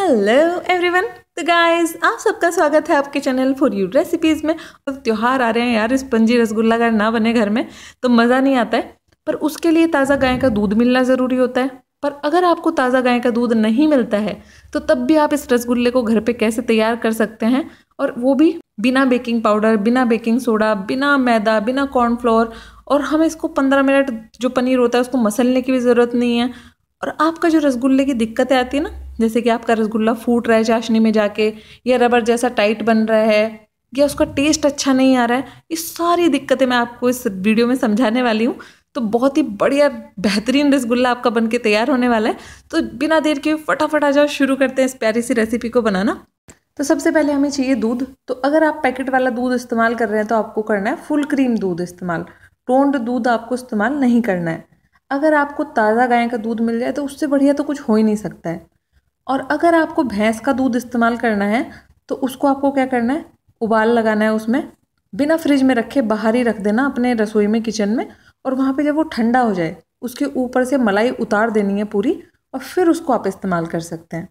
hello everyone तो guys आप सबका स्वागत है आपके चैनल फॉर यू रेसिपीज़ में और त्यौहार आ रहे हैं यार स्पंजी रसगुल्ला अगर ना बने घर में तो मज़ा नहीं आता है पर उसके लिए ताज़ा गाय का दूध मिलना ज़रूरी होता है पर अगर आपको ताज़ा गाय का दूध नहीं मिलता है तो तब भी आप इस रसगुल्ले को घर पर कैसे तैयार कर सकते हैं और वो भी बिना बेकिंग पाउडर बिना बेकिंग सोडा बिना मैदा बिना कॉर्नफ्लोर और हमें इसको पंद्रह मिनट जो पनीर होता है उसको मसलने की भी ज़रूरत नहीं है और आपका जो रसगुल्ले की दिक्कतें आती है ना जैसे कि आपका रसगुल्ला फूट रहा है चाशनी में जाके या रबर जैसा टाइट बन रहा है या उसका टेस्ट अच्छा नहीं आ रहा है ये सारी दिक्कतें मैं आपको इस वीडियो में समझाने वाली हूँ तो बहुत ही बढ़िया बेहतरीन रसगुल्ला आपका बन के तैयार होने वाला है तो बिना देर के फटाफट आ जाओ शुरू करते हैं इस प्यारी सी रेसिपी को बनाना तो सबसे पहले हमें चाहिए दूध तो अगर आप पैकेट वाला दूध इस्तेमाल कर रहे हैं तो आपको करना है फुल क्रीम दूध इस्तेमाल टोंड दूध आपको इस्तेमाल नहीं करना है अगर आपको ताज़ा गाय का दूध मिल जाए तो उससे बढ़िया तो कुछ हो ही नहीं सकता है और अगर आपको भैंस का दूध इस्तेमाल करना है तो उसको आपको क्या करना है उबाल लगाना है उसमें बिना फ्रिज में रखे बाहर ही रख देना अपने रसोई में किचन में और वहाँ पे जब वो ठंडा हो जाए उसके ऊपर से मलाई उतार देनी है पूरी और फिर उसको आप इस्तेमाल कर सकते हैं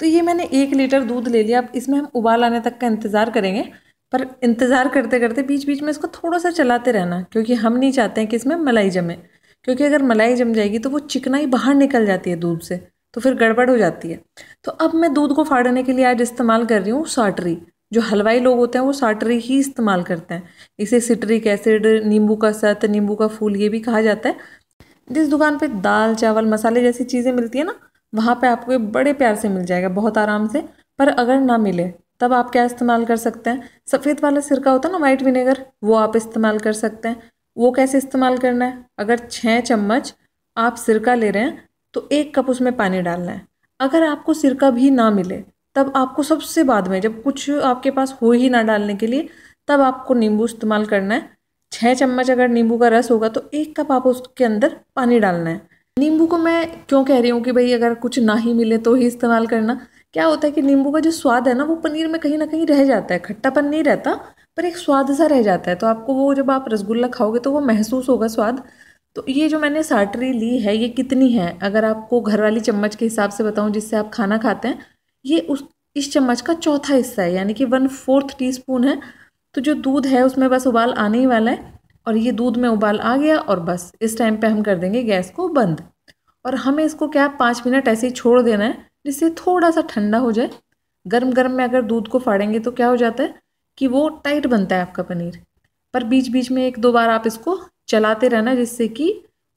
तो ये मैंने एक लीटर दूध ले लिया अब इसमें हम उबाल आने तक का इंतज़ार करेंगे पर इंतज़ार करते करते बीच बीच में इसको थोड़ा सा चलाते रहना क्योंकि हम नहीं चाहते हैं कि इसमें मलाई जमे क्योंकि अगर मलाई जम जाएगी तो वो चिकनाई बाहर निकल जाती है दूध से तो फिर गड़बड़ हो जाती है तो अब मैं दूध को फाड़ने के लिए आज इस्तेमाल कर रही हूँ साटरी जो हलवाई लोग होते हैं वो साटरी ही इस्तेमाल करते हैं इसे सिट्रिक एसिड नींबू का सत नींबू का फूल ये भी कहा जाता है जिस दुकान पर दाल चावल मसाले जैसी चीज़ें मिलती है ना वहाँ पर आपको बड़े प्यार से मिल जाएगा बहुत आराम से पर अगर ना मिले तब आप क्या इस्तेमाल कर सकते हैं सफ़ेद वाला सिरका होता है ना वाइट विनेगर वो आप इस्तेमाल कर सकते हैं वो कैसे इस्तेमाल करना है अगर छः चम्मच आप सिरका ले रहे हैं तो एक कप उसमें पानी डालना है अगर आपको सिरका भी ना मिले तब आपको सबसे बाद में जब कुछ आपके पास हो ही ना डालने के लिए तब आपको नींबू इस्तेमाल करना है छः चम्मच अगर नींबू का रस होगा तो एक कप आप उसके अंदर पानी डालना है नींबू को मैं क्यों कह रही हूँ कि भाई अगर कुछ ना ही मिले तो ही इस्तेमाल करना क्या होता है कि नींबू का जो स्वाद है ना वो पनीर में कहीं ना कहीं रह जाता है खट्टापन नहीं रहता पर एक स्वाद सा रह जाता है तो आपको वो जब आप रसगुल्ला खाओगे तो वो महसूस होगा स्वाद तो ये जो मैंने साटरी ली है ये कितनी है अगर आपको घर वाली चम्मच के हिसाब से बताऊँ जिससे आप खाना खाते हैं ये उस इस चम्मच का चौथा हिस्सा है यानी कि वन फोर्थ टी स्पून है तो जो दूध है उसमें बस उबाल आने ही वाला है और ये दूध में उबाल आ गया और बस इस टाइम पे हम कर देंगे गैस को बंद और हमें इसको क्या पाँच मिनट ऐसे ही छोड़ देना है जिससे थोड़ा सा ठंडा हो जाए गर्म गर्म में अगर दूध को फाड़ेंगे तो क्या हो जाता है कि वो टाइट बनता है आपका पनीर पर बीच बीच में एक दो बार आप इसको चलाते रहना जिससे कि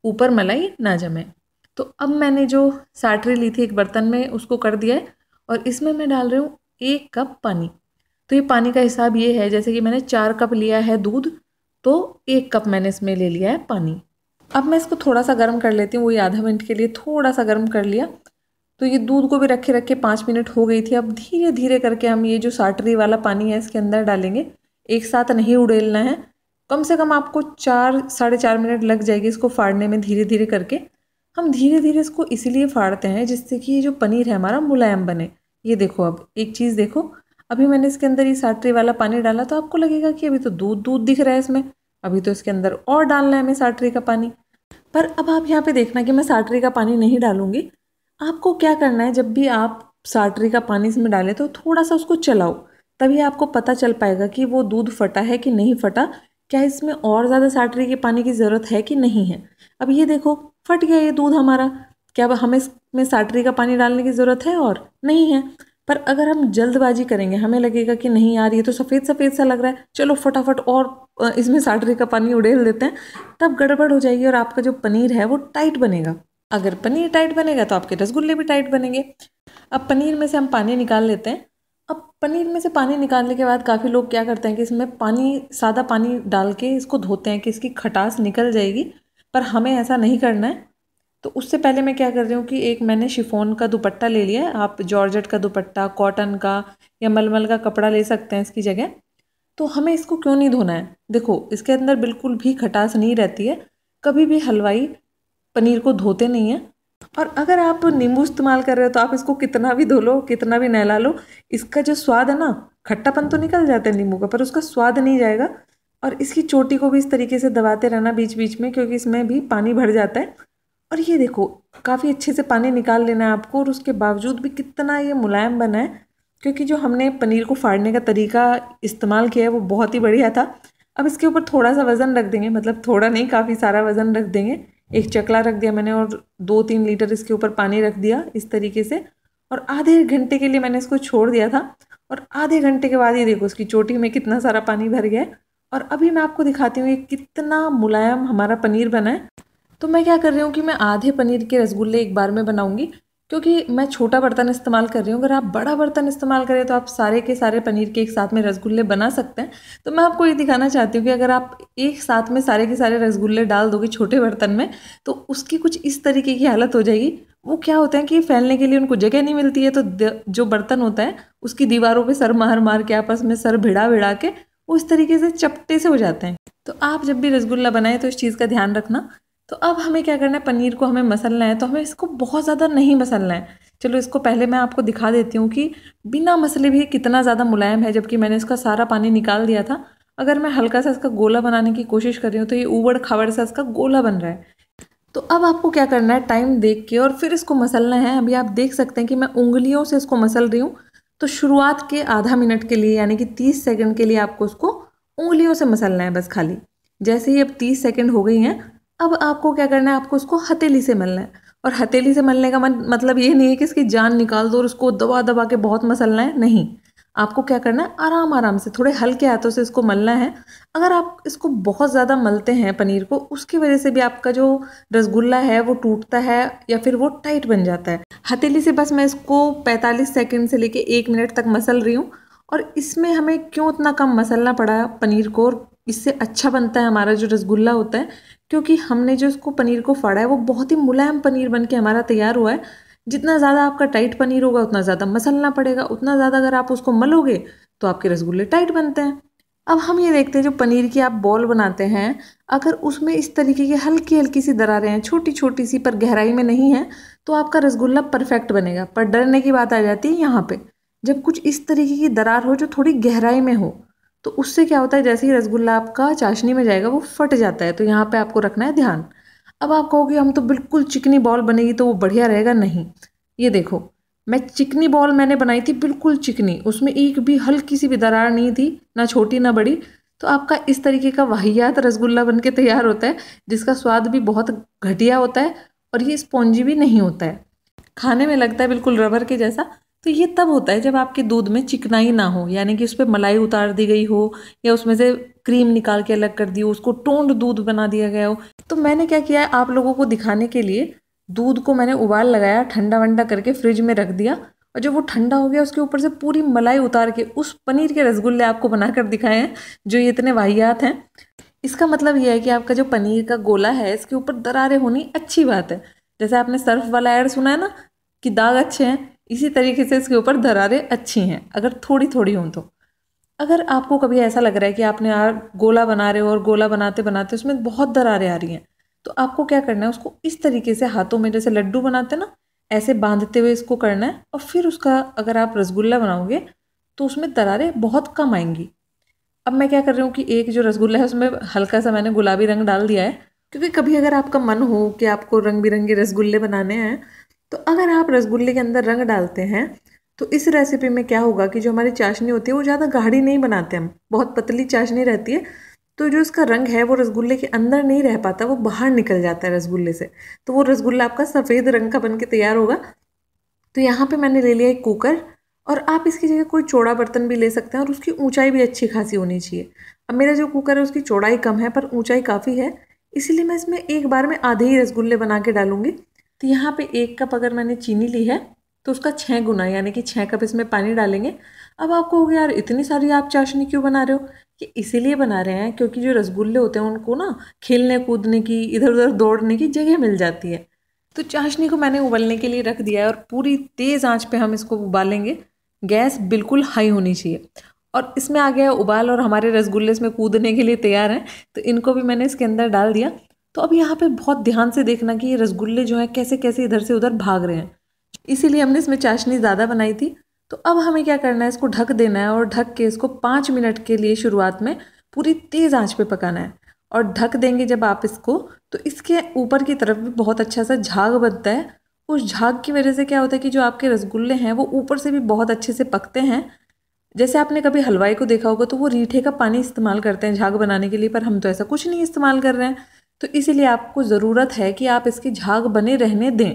ऊपर मलाई ना जमे तो अब मैंने जो साटरी ली थी एक बर्तन में उसको कर दिया है और इसमें मैं डाल रही हूँ एक कप पानी तो ये पानी का हिसाब ये है जैसे कि मैंने चार कप लिया है दूध तो एक कप मैंने इसमें ले लिया है पानी अब मैं इसको थोड़ा सा गर्म कर लेती हूँ वही आधा मिनट के लिए थोड़ा सा गर्म कर लिया तो ये दूध को भी रखे रखे पाँच मिनट हो गई थी अब धीरे धीरे करके हम ये जो साटरी वाला पानी है इसके अंदर डालेंगे एक साथ नहीं उड़ेलना है कम से कम आपको चार साढ़े चार मिनट लग जाएगी इसको फाड़ने में धीरे धीरे करके हम धीरे धीरे इसको इसीलिए फाड़ते हैं जिससे कि ये जो पनीर है हमारा मुलायम बने ये देखो अब एक चीज़ देखो अभी मैंने इसके अंदर ये साटरी वाला पानी डाला तो आपको लगेगा कि अभी तो दूध दूध दिख रहा है इसमें अभी तो इसके अंदर और डालना है हमें साटरी का पानी पर अब आप यहाँ पे देखना कि मैं साटरी का पानी नहीं डालूंगी आपको क्या करना है जब भी आप साटरी का पानी इसमें डालें तो थोड़ा सा उसको चलाओ तभी आपको पता चल पाएगा कि वो दूध फटा है कि नहीं फटा क्या इसमें और ज़्यादा साटरी के पानी की ज़रूरत है कि नहीं है अब ये देखो फट गया ये दूध हमारा क्या हमें इसमें साटरी का पानी डालने की ज़रूरत है और नहीं है पर अगर हम जल्दबाजी करेंगे हमें लगेगा कि नहीं यार ये तो सफ़ेद सफ़ेद सा लग रहा है चलो फटाफट और इसमें साटरी का पानी उड़ेल देते हैं तब गड़बड़ हो जाएगी और आपका जो पनीर है वो टाइट बनेगा अगर पनीर टाइट बनेगा तो आपके रसगुल्ले भी टाइट बनेंगे अब पनीर में से हम पानी निकाल लेते हैं अब पनीर में से पानी निकालने के बाद काफ़ी लोग क्या करते हैं कि इसमें पानी सादा पानी डाल के इसको धोते हैं कि इसकी खटास निकल जाएगी पर हमें ऐसा नहीं करना है तो उससे पहले मैं क्या कर रही हूँ कि एक मैंने शिफोन का दुपट्टा ले लिया है आप जॉर्जेट का दुपट्टा कॉटन का या मलमल का कपड़ा ले सकते हैं इसकी जगह तो हमें इसको क्यों नहीं धोना है देखो इसके अंदर बिल्कुल भी खटास नहीं रहती है कभी भी हलवाई पनीर को धोते नहीं हैं और अगर आप नींबू इस्तेमाल कर रहे हो तो आप इसको कितना भी धो लो कितना भी नहला लो इसका जो स्वाद है ना खट्टापन तो निकल जाता है नींबू का पर उसका स्वाद नहीं जाएगा और इसकी चोटी को भी इस तरीके से दबाते रहना बीच बीच में क्योंकि इसमें भी पानी भर जाता है और ये देखो काफ़ी अच्छे से पानी निकाल लेना है आपको और उसके बावजूद भी कितना ये मुलायम बना है क्योंकि जो हमने पनीर को फाड़ने का तरीका इस्तेमाल किया है वो बहुत ही बढ़िया था अब इसके ऊपर थोड़ा सा वज़न रख देंगे मतलब थोड़ा नहीं काफ़ी सारा वज़न रख देंगे एक चकला रख दिया मैंने और दो तीन लीटर इसके ऊपर पानी रख दिया इस तरीके से और आधे घंटे के लिए मैंने इसको छोड़ दिया था और आधे घंटे के बाद ये देखो उसकी चोटी में कितना सारा पानी भर गया है और अभी मैं आपको दिखाती हूँ ये कितना मुलायम हमारा पनीर बना है तो मैं क्या कर रही हूँ कि मैं आधे पनीर के रसगुल्ले एक बार में बनाऊँगी क्योंकि मैं छोटा बर्तन इस्तेमाल कर रही हूँ अगर आप बड़ा बर्तन इस्तेमाल करें तो आप सारे के सारे पनीर के एक साथ में रसगुल्ले बना सकते हैं तो मैं आपको ये दिखाना चाहती हूँ कि अगर आप एक साथ में सारे के सारे रसगुल्ले डाल दोगे छोटे बर्तन में तो उसकी कुछ इस तरीके की हालत हो जाएगी वो क्या होता है कि फैलने के लिए उनको जगह नहीं मिलती है तो जो बर्तन होता है उसकी दीवारों पर सर मार मार के आपस में सर भिड़ा भिड़ा के वो इस तरीके से चपटे से हो जाते हैं तो आप जब भी रसगुल्ला बनाएं तो इस चीज़ का ध्यान रखना तो अब हमें क्या करना है पनीर को हमें मसलना है तो हमें इसको बहुत ज़्यादा नहीं मसलना है चलो इसको पहले मैं आपको दिखा देती हूँ कि बिना मसले भी कितना ज़्यादा मुलायम है जबकि मैंने इसका सारा पानी निकाल दिया था अगर मैं हल्का सा इसका गोला बनाने की कोशिश कर रही हूँ तो ये उबड़ खावड़ सा इसका गोला बन रहा है तो अब आपको क्या करना है टाइम देख के और फिर इसको मसलना है अभी आप देख सकते हैं कि मैं उंगलियों से इसको मसल रही हूँ तो शुरुआत के आधा मिनट के लिए यानी कि तीस सेकेंड के लिए आपको उसको उंगलियों से मसलना है बस खाली जैसे ही अब तीस सेकेंड हो गई हैं अब आपको क्या करना है आपको उसको हथेली से मलना है और हथेली से मलने का मन मतलब ये नहीं है कि इसकी जान निकाल दो और उसको दबा दबा के बहुत मसलना है नहीं आपको क्या करना है आराम आराम से थोड़े हल्के हाथों से इसको मलना है अगर आप इसको बहुत ज़्यादा मलते हैं पनीर को उसकी वजह से भी आपका जो रसगुल्ला है वो टूटता है या फिर वो टाइट बन जाता है हथेली से बस मैं इसको 45 सेकंड से लेके एक मिनट तक मसल रही हूँ और इसमें हमें क्यों इतना कम मसलना पड़ा पनीर को और इससे अच्छा बनता है हमारा जो रसगुल्ला होता है क्योंकि हमने जो इसको पनीर को फाड़ा है वो बहुत ही मुलायम पनीर बन के हमारा तैयार हुआ है जितना ज़्यादा आपका टाइट पनीर होगा उतना ज़्यादा मसलना पड़ेगा उतना ज़्यादा अगर आप उसको मलोगे तो आपके रसगुल्ले टाइट बनते हैं अब हम ये देखते हैं जो पनीर की आप बॉल बनाते हैं अगर उसमें इस तरीके की हल्की हल्की सी दरारें हैं छोटी छोटी सी पर गहराई में नहीं है तो आपका रसगुल्ला परफेक्ट बनेगा पर डरने की बात आ जाती है यहाँ पर जब कुछ इस तरीके की दरार हो जो थोड़ी गहराई में हो तो उससे क्या होता है जैसे ही रसगुल्ला आपका चाशनी में जाएगा वो फट जाता है तो यहाँ पे आपको रखना है ध्यान अब आप कहोगे हम तो बिल्कुल चिकनी बॉल बनेगी तो वो बढ़िया रहेगा नहीं ये देखो मैं चिकनी बॉल मैंने बनाई थी बिल्कुल चिकनी उसमें एक भी हल्की सी भी दरार नहीं थी ना छोटी ना बड़ी तो आपका इस तरीके का वाहियात रसगुल्ला बन के तैयार होता है जिसका स्वाद भी बहुत घटिया होता है और ये स्पॉन्जी भी नहीं होता है खाने में लगता है बिल्कुल रबर के जैसा तो ये तब होता है जब आपके दूध में चिकनाई ना हो यानी कि उस पर मलाई उतार दी गई हो या उसमें से क्रीम निकाल के अलग कर दी हो उसको टोंड दूध बना दिया गया हो तो मैंने क्या किया है आप लोगों को दिखाने के लिए दूध को मैंने उबाल लगाया ठंडा वंडा करके फ्रिज में रख दिया और जब वो ठंडा हो गया उसके ऊपर से पूरी मलाई उतार के उस पनीर के रसगुल्ले आपको बनाकर दिखाए हैं जो ये इतने वाहियात हैं इसका मतलब ये है कि आपका जो पनीर का गोला है इसके ऊपर दरारें होनी अच्छी बात है जैसे आपने सर्फ वाला एड सुना है ना कि दाग अच्छे हैं इसी तरीके से इसके ऊपर दरारें अच्छी हैं अगर थोड़ी थोड़ी हों तो अगर आपको कभी ऐसा लग रहा है कि आपने यार गोला बना रहे हो और गोला बनाते बनाते उसमें बहुत दरारें आ रही हैं तो आपको क्या करना है उसको इस तरीके से हाथों में जैसे लड्डू बनाते ना ऐसे बांधते हुए इसको करना है और फिर उसका अगर आप रसगुल्ला बनाओगे तो उसमें दरारें बहुत कम आएंगी अब मैं क्या कर रही हूँ कि एक जो रसगुल्ला है उसमें हल्का सा मैंने गुलाबी रंग डाल दिया है क्योंकि कभी अगर आपका मन हो कि आपको रंग बिरंगे रसगुल्ले बनाने हैं तो अगर आप रसगुल्ले के अंदर रंग डालते हैं तो इस रेसिपी में क्या होगा कि जो हमारी चाशनी होती है वो ज़्यादा गाढ़ी नहीं बनाते हम बहुत पतली चाशनी रहती है तो जो इसका रंग है वो रसगुल्ले के अंदर नहीं रह पाता वो बाहर निकल जाता है रसगुल्ले से तो वो रसगुल्ला आपका सफ़ेद रंग का बन के तैयार होगा तो यहाँ पे मैंने ले लिया एक कुकर और आप इसकी जगह कोई चौड़ा बर्तन भी ले सकते हैं और उसकी ऊंचाई भी अच्छी खासी होनी चाहिए अब मेरा जो कुकर है उसकी चौड़ाई कम है पर ऊंचाई काफ़ी है इसीलिए मैं इसमें एक बार में आधे ही रसगुल्ले बना के डालूँगी तो यहाँ पे एक कप अगर मैंने चीनी ली है तो उसका छः गुना यानी कि छः कप इसमें पानी डालेंगे अब हो गया यार इतनी सारी आप चाशनी क्यों बना रहे हो कि इसीलिए बना रहे हैं क्योंकि जो रसगुल्ले होते हैं उनको ना खेलने कूदने की इधर उधर दौड़ने की जगह मिल जाती है तो चाशनी को मैंने उबलने के लिए रख दिया है और पूरी तेज़ आँच पर हम इसको उबालेंगे गैस बिल्कुल हाई होनी चाहिए और इसमें आ गया उबाल और हमारे रसगुल्ले इसमें कूदने के लिए तैयार हैं तो इनको भी मैंने इसके अंदर डाल दिया तो अब यहाँ पे बहुत ध्यान से देखना कि ये रसगुल्ले जो हैं कैसे कैसे इधर से उधर भाग रहे हैं इसीलिए हमने इसमें चाशनी ज़्यादा बनाई थी तो अब हमें क्या करना है इसको ढक देना है और ढक के इसको पाँच मिनट के लिए शुरुआत में पूरी तेज़ आँच पर पकाना है और ढक देंगे जब आप इसको तो इसके ऊपर की तरफ भी बहुत अच्छा सा झाग बनता है उस झाग की वजह से क्या होता है कि जो आपके रसगुल्ले हैं वो ऊपर से भी बहुत अच्छे से पकते हैं जैसे आपने कभी हलवाई को देखा होगा तो वो रीठे का पानी इस्तेमाल करते हैं झाग बनाने के लिए पर हम तो ऐसा कुछ नहीं इस्तेमाल कर रहे हैं तो इसीलिए आपको ज़रूरत है कि आप इसकी झाग बने रहने दें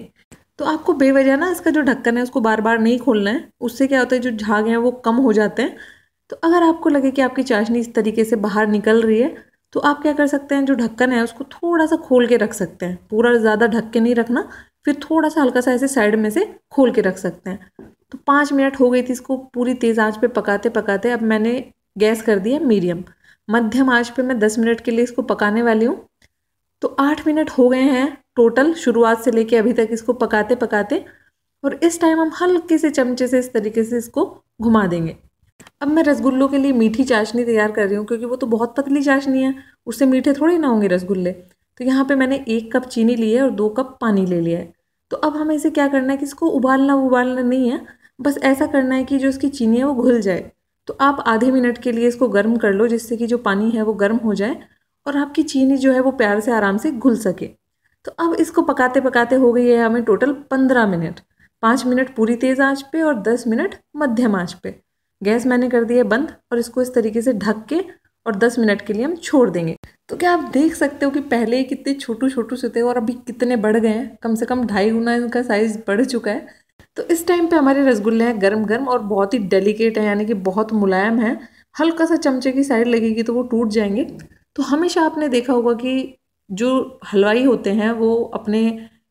तो आपको बेवजह ना इसका जो ढक्कन है उसको बार बार नहीं खोलना है उससे क्या होता है जो झाग हैं वो कम हो जाते हैं तो अगर आपको लगे कि आपकी चाशनी इस तरीके से बाहर निकल रही है तो आप क्या कर सकते हैं जो ढक्कन है उसको थोड़ा सा खोल के रख सकते हैं पूरा ज़्यादा ढक के नहीं रखना फिर थोड़ा सा हल्का सा ऐसे साइड में से खोल के रख सकते हैं तो पाँच मिनट हो गई थी इसको पूरी तेज़ आँच पर पकाते पकाते अब मैंने गैस कर दिया मीडियम मध्यम आँच पर मैं दस मिनट के लिए इसको पकाने वाली हूँ तो आठ मिनट हो गए हैं टोटल शुरुआत से लेके अभी तक इसको पकाते पकाते और इस टाइम हम हल्के से चमचे से इस तरीके से इसको घुमा देंगे अब मैं रसगुल्लों के लिए मीठी चाशनी तैयार कर रही हूँ क्योंकि वो तो बहुत पतली चाशनी है उससे मीठे थोड़े ना होंगे रसगुल्ले तो यहाँ पे मैंने एक कप चीनी ली है और दो कप पानी ले लिया है तो अब हमें इसे क्या करना है कि इसको उबालना उबालना नहीं है बस ऐसा करना है कि जो इसकी चीनी है वो घुल जाए तो आप आधे मिनट के लिए इसको गर्म कर लो जिससे कि जो पानी है वो गर्म हो जाए और आपकी चीनी जो है वो प्यार से आराम से घुल सके तो अब इसको पकाते पकाते हो गई है हमें टोटल पंद्रह मिनट पाँच मिनट पूरी तेज़ आँच पे और दस मिनट मध्यम आँच पे गैस मैंने कर दी है बंद और इसको इस तरीके से ढक के और दस मिनट के लिए हम छोड़ देंगे तो क्या आप देख सकते हो कि पहले ही कितने छोटू छोटू से थे और अभी कितने बढ़ गए हैं कम से कम ढाई गुना इनका साइज़ बढ़ चुका है तो इस टाइम पे हमारे रसगुल्ले हैं गर्म गर्म और बहुत ही डेलिकेट हैं यानी कि बहुत मुलायम है हल्का सा चमचे की साइड लगेगी तो वो टूट जाएंगे तो हमेशा आपने देखा होगा कि जो हलवाई होते हैं वो अपने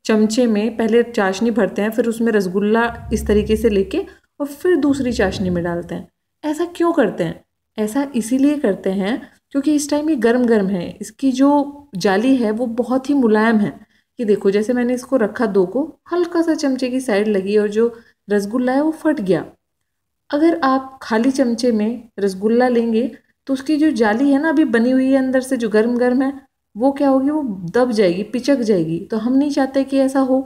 चमचे में पहले चाशनी भरते हैं फिर उसमें रसगुल्ला इस तरीके से लेके और फिर दूसरी चाशनी में डालते हैं ऐसा क्यों करते हैं ऐसा इसीलिए करते हैं क्योंकि इस टाइम ये गर्म गर्म है इसकी जो जाली है वो बहुत ही मुलायम है कि देखो जैसे मैंने इसको रखा दो को हल्का सा चमचे की साइड लगी और जो रसगुल्ला है वो फट गया अगर आप खाली चमचे में रसगुल्ला लेंगे तो उसकी जो जाली है ना अभी बनी हुई है अंदर से जो गर्म गर्म है वो क्या होगी वो दब जाएगी पिचक जाएगी तो हम नहीं चाहते कि ऐसा हो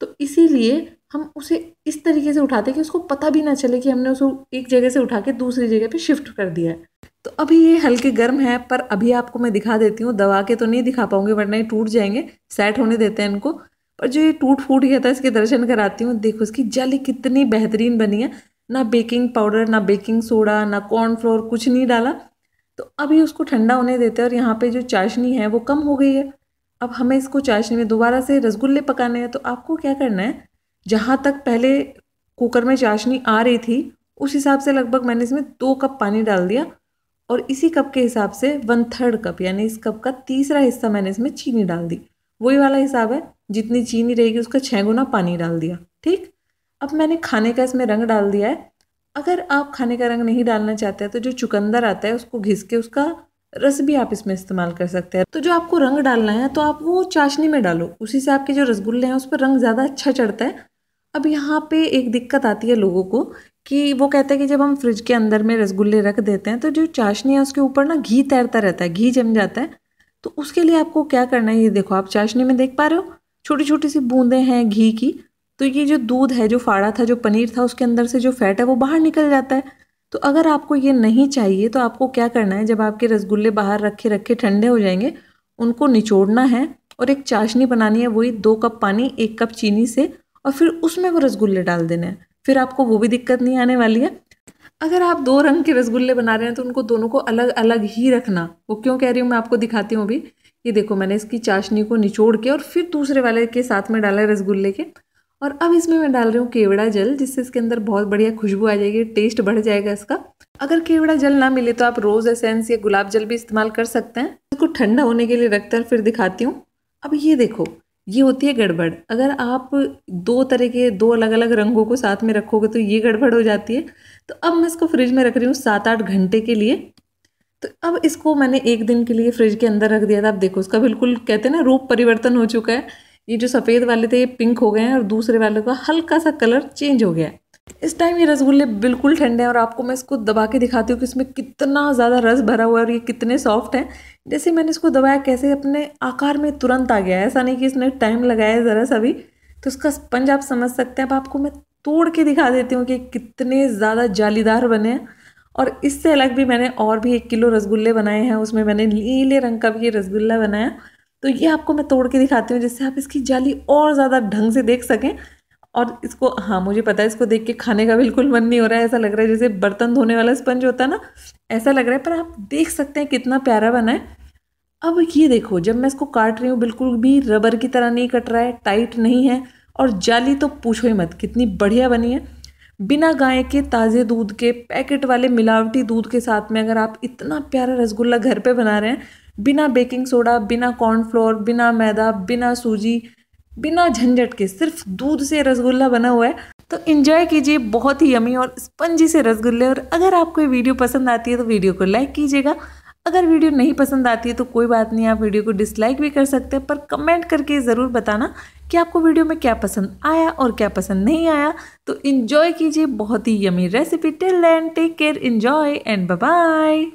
तो इसीलिए हम उसे इस तरीके से उठाते कि उसको पता भी ना चले कि हमने उसको एक जगह से उठा के दूसरी जगह पे शिफ्ट कर दिया है तो अभी ये हल्के गर्म है पर अभी आपको मैं दिखा देती हूँ दवा के तो नहीं दिखा पाऊँगी वरना ये टूट जाएंगे सेट होने देते हैं इनको पर जो ये टूट फूट गया था इसके दर्शन कराती हूँ देखो इसकी जाली कितनी बेहतरीन बनी है ना बेकिंग पाउडर ना बेकिंग सोडा ना कॉर्नफ्लोर कुछ नहीं डाला तो अभी उसको ठंडा होने देते हैं और यहाँ पे जो चाशनी है वो कम हो गई है अब हमें इसको चाशनी में दोबारा से रसगुल्ले पकाने हैं तो आपको क्या करना है जहाँ तक पहले कुकर में चाशनी आ रही थी उस हिसाब से लगभग मैंने इसमें दो कप पानी डाल दिया और इसी कप के हिसाब से वन थर्ड कप यानी इस कप का तीसरा हिस्सा मैंने इसमें चीनी डाल दी वही वाला हिसाब है जितनी चीनी रहेगी उसका छः गुना पानी डाल दिया ठीक अब मैंने खाने का इसमें रंग डाल दिया है अगर आप खाने का रंग नहीं डालना चाहते हैं तो जो चुकंदर आता है उसको घिस के उसका रस भी आप इसमें इस्तेमाल कर सकते हैं तो जो आपको रंग डालना है तो आप वो चाशनी में डालो उसी से आपके जो रसगुल्ले हैं उस पर रंग ज़्यादा अच्छा चढ़ता है अब यहाँ पे एक दिक्कत आती है लोगों को कि वो कहते हैं कि जब हम फ्रिज के अंदर में रसगुल्ले रख देते हैं तो जो चाशनी है उसके ऊपर ना घी तैरता रहता है घी जम जाता है तो उसके लिए आपको क्या करना है ये देखो आप चाशनी में देख पा रहे हो छोटी छोटी सी बूंदें हैं घी की तो ये जो दूध है जो फाड़ा था जो पनीर था उसके अंदर से जो फैट है वो बाहर निकल जाता है तो अगर आपको ये नहीं चाहिए तो आपको क्या करना है जब आपके रसगुल्ले बाहर रखे रखे ठंडे हो जाएंगे उनको निचोड़ना है और एक चाशनी बनानी है वही दो कप पानी एक कप चीनी से और फिर उसमें वो रसगुल्ले डाल देने हैं फिर आपको वो भी दिक्कत नहीं आने वाली है अगर आप दो रंग के रसगुल्ले बना रहे हैं तो उनको दोनों को अलग अलग ही रखना वो क्यों कह रही हूँ मैं आपको दिखाती हूँ अभी ये देखो मैंने इसकी चाशनी को निचोड़ के और फिर दूसरे वाले के साथ में डाला है रसगुल्ले के और अब इसमें मैं डाल रही हूँ केवड़ा जल जिससे इसके अंदर बहुत बढ़िया खुशबू आ जाएगी टेस्ट बढ़ जाएगा इसका अगर केवड़ा जल ना मिले तो आप रोज़ एसेंस या गुलाब जल भी इस्तेमाल कर सकते हैं इसको ठंडा होने के लिए रखकर फिर दिखाती हूँ अब ये देखो ये होती है गड़बड़ अगर आप दो तरह के दो अलग अलग रंगों को साथ में रखोगे तो ये गड़बड़ हो जाती है तो अब मैं इसको फ्रिज में रख रही हूँ सात आठ घंटे के लिए तो अब इसको मैंने एक दिन के लिए फ्रिज के अंदर रख दिया था आप देखो उसका बिल्कुल कहते हैं ना रूप परिवर्तन हो चुका है ये जो सफ़ेद वाले थे ये पिंक हो गए हैं और दूसरे वाले का हल्का सा कलर चेंज हो गया है इस टाइम ये रसगुल्ले बिल्कुल ठंडे हैं और आपको मैं इसको दबा के दिखाती हूँ कि इसमें कितना ज़्यादा रस भरा हुआ है और ये कितने सॉफ्ट हैं जैसे मैंने इसको दबाया कैसे अपने आकार में तुरंत आ गया है ऐसा नहीं कि इसने टाइम लगाया ज़रा सा भी तो उसका स्पंज आप समझ सकते हैं अब आपको मैं तोड़ के दिखा देती हूँ कि कितने ज़्यादा जालीदार बने हैं और इससे अलग भी मैंने और भी एक किलो रसगुल्ले बनाए हैं उसमें मैंने नीले रंग का भी ये रसगुल्ला बनाया तो ये आपको मैं तोड़ के दिखाती हूँ जिससे आप इसकी जाली और ज़्यादा ढंग से देख सकें और इसको हाँ मुझे पता है इसको देख के खाने का बिल्कुल मन नहीं हो रहा है ऐसा लग रहा है जैसे बर्तन धोने वाला स्पंज होता है ना ऐसा लग रहा है पर आप देख सकते हैं कितना प्यारा बना है अब ये देखो जब मैं इसको काट रही हूँ बिल्कुल भी रबर की तरह नहीं कट रहा है टाइट नहीं है और जाली तो पूछो ही मत कितनी बढ़िया बनी है बिना गाय के ताज़े दूध के पैकेट वाले मिलावटी दूध के साथ में अगर आप इतना प्यारा रसगुल्ला घर पे बना रहे हैं बिना बेकिंग सोडा बिना कॉर्नफ्लोर बिना मैदा बिना सूजी बिना झंझट के सिर्फ दूध से रसगुल्ला बना हुआ है तो इन्जॉय कीजिए बहुत ही यमी और स्पंजी से रसगुल्ले और अगर आपको ये वीडियो पसंद आती है तो वीडियो को लाइक कीजिएगा अगर वीडियो नहीं पसंद आती है तो कोई बात नहीं आप वीडियो को डिसलाइक भी कर सकते हैं पर कमेंट करके ज़रूर बताना कि आपको वीडियो में क्या पसंद आया और क्या पसंद नहीं आया तो इन्जॉय कीजिए बहुत ही yummy recipe till and take care enjoy and bye